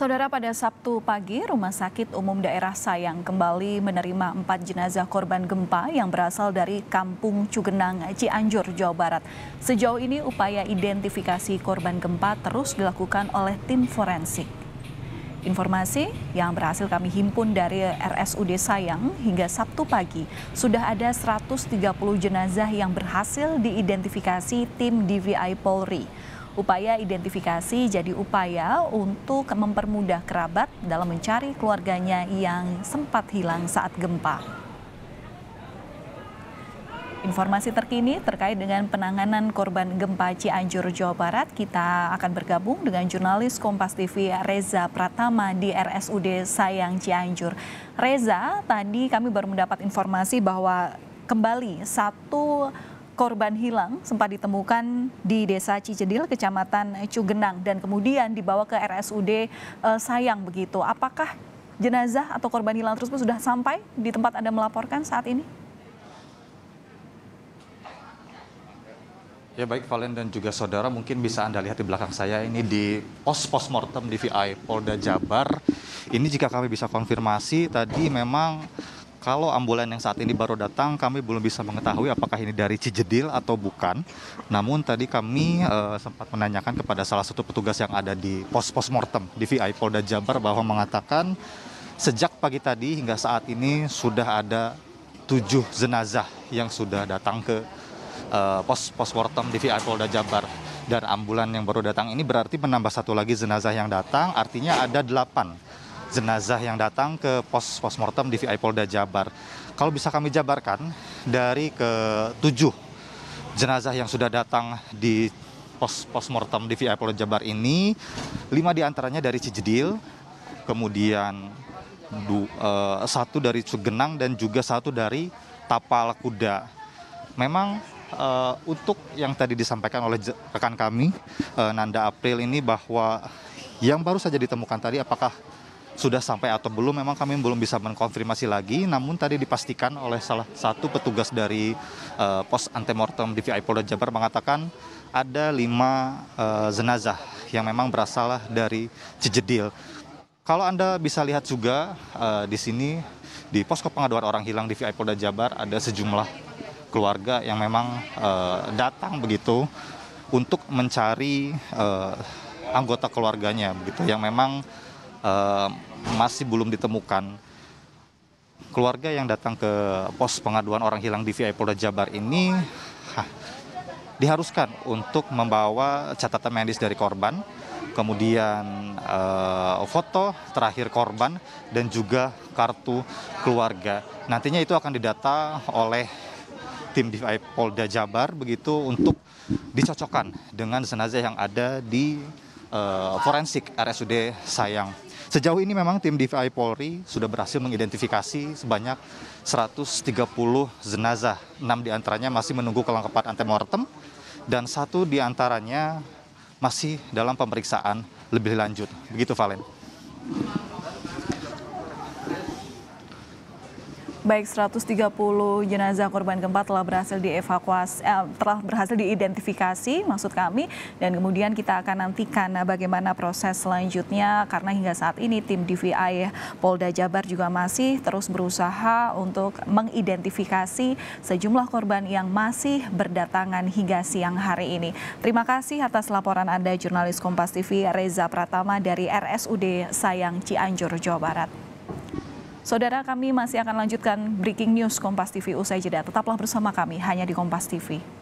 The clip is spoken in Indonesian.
Saudara pada Sabtu pagi, Rumah Sakit Umum Daerah Sayang kembali menerima empat jenazah korban gempa yang berasal dari Kampung Cugenang, Cianjur, Jawa Barat. Sejauh ini upaya identifikasi korban gempa terus dilakukan oleh tim forensik. Informasi yang berhasil kami himpun dari RSUD Sayang hingga Sabtu pagi, sudah ada 130 jenazah yang berhasil diidentifikasi tim DVI Polri. Upaya identifikasi jadi upaya untuk mempermudah kerabat dalam mencari keluarganya yang sempat hilang saat gempa. Informasi terkini terkait dengan penanganan korban gempa Cianjur, Jawa Barat, kita akan bergabung dengan jurnalis Kompas TV Reza Pratama di RSUD Sayang Cianjur. Reza, tadi kami baru mendapat informasi bahwa kembali satu korban hilang sempat ditemukan di Desa Cijedil, Kecamatan Cugenang dan kemudian dibawa ke RSUD uh, eh, Sayang begitu. Apakah jenazah atau korban hilang tersebut sudah sampai di tempat Anda melaporkan saat ini? Ya baik Valen dan juga saudara mungkin bisa Anda lihat di belakang saya ini di pos pos mortem DVI Polda Jabar. Ini jika kami bisa konfirmasi tadi memang kalau ambulan yang saat ini baru datang, kami belum bisa mengetahui apakah ini dari Cijedil atau bukan. Namun tadi kami uh, sempat menanyakan kepada salah satu petugas yang ada di pos-pos mortem di VI Polda Jabar bahwa mengatakan sejak pagi tadi hingga saat ini sudah ada tujuh jenazah yang sudah datang ke uh, eh, pos-pos mortem di VI Polda Jabar. Dan ambulan yang baru datang ini berarti menambah satu lagi jenazah yang datang, artinya ada delapan jenazah yang datang ke pos postmortem di VIP Polda Jabar. Kalau bisa kami jabarkan dari ke tujuh jenazah yang sudah datang di pos postmortem di VIP Polda Jabar ini, lima diantaranya dari Cijedil, kemudian du, uh, satu dari Cugenang dan juga satu dari Tapal Kuda. Memang uh, untuk yang tadi disampaikan oleh rekan kami uh, Nanda April ini bahwa yang baru saja ditemukan tadi apakah sudah sampai atau belum memang kami belum bisa mengkonfirmasi lagi namun tadi dipastikan oleh salah satu petugas dari uh, pos antemortem DVI Polda Jabar mengatakan ada lima uh, jenazah yang memang berasal dari Cijedil. Kalau Anda bisa lihat juga uh, di sini di posko pengaduan orang hilang DVI Polda Jabar ada sejumlah keluarga yang memang uh, datang begitu untuk mencari uh, anggota keluarganya begitu yang memang Eh, masih belum ditemukan. Keluarga yang datang ke pos pengaduan orang hilang di Polda Jabar ini ha, diharuskan untuk membawa catatan medis dari korban, kemudian eh, foto terakhir korban dan juga kartu keluarga. Nantinya itu akan didata oleh tim DVI Polda Jabar begitu untuk dicocokkan dengan jenazah yang ada di uh, forensik RSUD Sayang. Sejauh ini memang tim DVI Polri sudah berhasil mengidentifikasi sebanyak 130 jenazah. 6 diantaranya masih menunggu kelengkapan antemortem dan satu diantaranya masih dalam pemeriksaan lebih lanjut. Begitu Valen. Baik 130 jenazah korban gempa telah berhasil dievakuasi eh, telah berhasil diidentifikasi maksud kami dan kemudian kita akan nantikan eh, bagaimana proses selanjutnya karena hingga saat ini tim DVI Polda Jabar juga masih terus berusaha untuk mengidentifikasi sejumlah korban yang masih berdatangan hingga siang hari ini. Terima kasih atas laporan Anda jurnalis Kompas TV Reza Pratama dari RSUD Sayang Cianjur Jawa Barat. Saudara kami masih akan lanjutkan breaking news Kompas TV usai jeda. Tetaplah bersama kami hanya di Kompas TV.